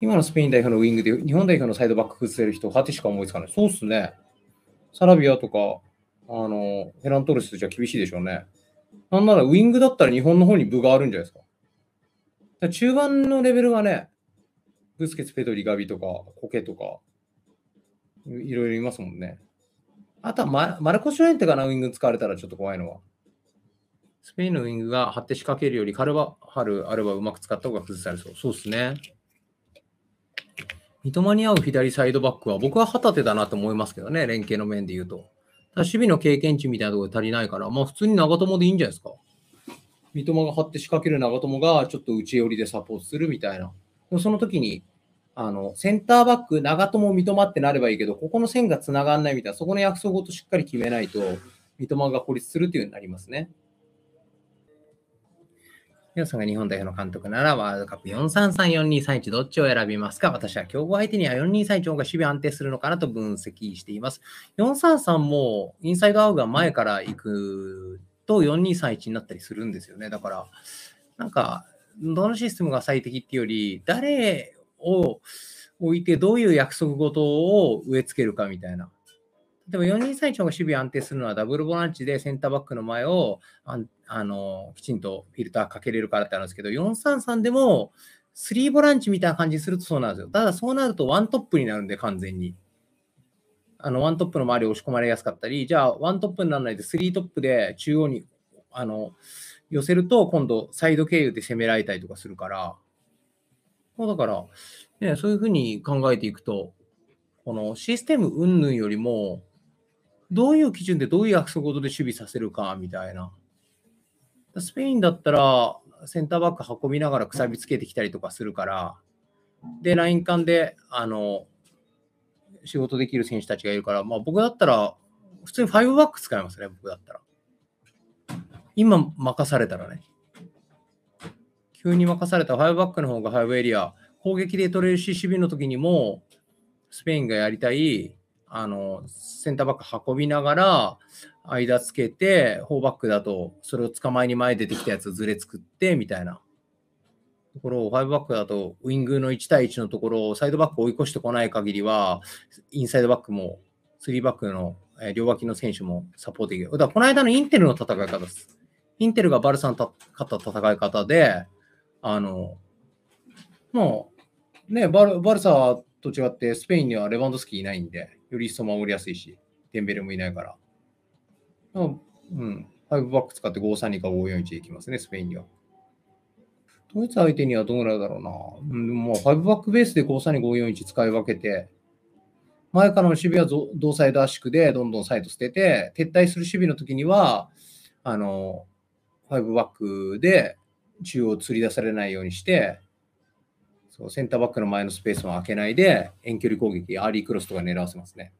今のスペイン代表のウィングで日本代表のサイドバック崩せる人、ハテしか思いつかない。そうっすね。サラビアとか、あの、ヘラントレスじゃ厳しいでしょうね。なんならウィングだったら日本の方に部があるんじゃないですか。か中盤のレベルはね、ブスケツ、ペトリ、ガビとか、コケとか、いろいろいますもんね。あとはママルコ・シュレンテかな、ウィング使われたらちょっと怖いのは。スペインのウィングが張って仕掛けるより、カルバハル、あればうまく使った方が崩されそう。そうっすね。三笘に合う左サイドバックは、僕は旗手だなと思いますけどね、連携の面で言うと。守備の経験値みたいなところで足りないから、まあ普通に長友でいいんじゃないですか。三笘が張って仕掛ける長友がちょっと内寄りでサポートするみたいな。その時に、あの、センターバック、長友、三笘ってなればいいけど、ここの線が繋がんないみたいな、そこの約束ごとしっかり決めないと、三笘が孤立するというようになりますね。皆さんが日本代表の監督ならワールドカップ4334231どっちを選びますか私は強豪相手には4231が守備安定するのかなと分析しています。433もインサイドアウトが前から行くと4231になったりするんですよね。だから、なんか、どのシステムが最適っていうより、誰を置いてどういう約束事を植え付けるかみたいな。例えば42歳以が守備安定するのはダブルボランチでセンターバックの前をああのきちんとフィルターかけれるからってあるんですけど、433でも3ボランチみたいな感じするとそうなんですよ。ただそうなるとワントップになるんで、完全に。あのワントップの周りを押し込まれやすかったり、じゃあワントップにならないで3トップで中央にあの寄せると、今度サイド経由で攻められたりとかするから、そうだから、ね、そういうふうに考えていくと、このシステム云々よりも、どういう基準でどういう約束とで守備させるかみたいな。スペインだったら、センターバック運びながらくさびつけてきたりとかするから、で、ライン間で、あの、仕事できる選手たちがいるから、まあ僕だったら、普通に5バック使いますね、僕だったら。今任されたらね。急に任された5バックの方が5エリア、攻撃で取れるし、守備の時にも、スペインがやりたいあのセンターバック運びながら間つけて4バックだとそれを捕まえに前出てきたやつをずれ作ってみたいなところを5バックだとウイングの1対1のところをサイドバック追い越してこない限りはインサイドバックも3バックの両脇の選手もサポートできる。だからこの間のインテルの戦い方です。インテルがバルサン勝った戦い方で、あの、もう、ね、バルバルサと違って、スペインにはレバンドスキーいないんで、より一層守りやすいし、デンベレもいないから。うん、5バック使って532か541でいきますね、スペインには。ドイツ相手にはどのぐらいだろうな。うん、もう5バックベースで532、541使い分けて、前からの守備は同サイド圧縮でどんどんサイド捨てて、撤退する守備の時には、あの、5バックで中央を釣り出されないようにして、そうセンターバックの前のスペースも開けないで、遠距離攻撃、アーリークロスとか狙わせますね。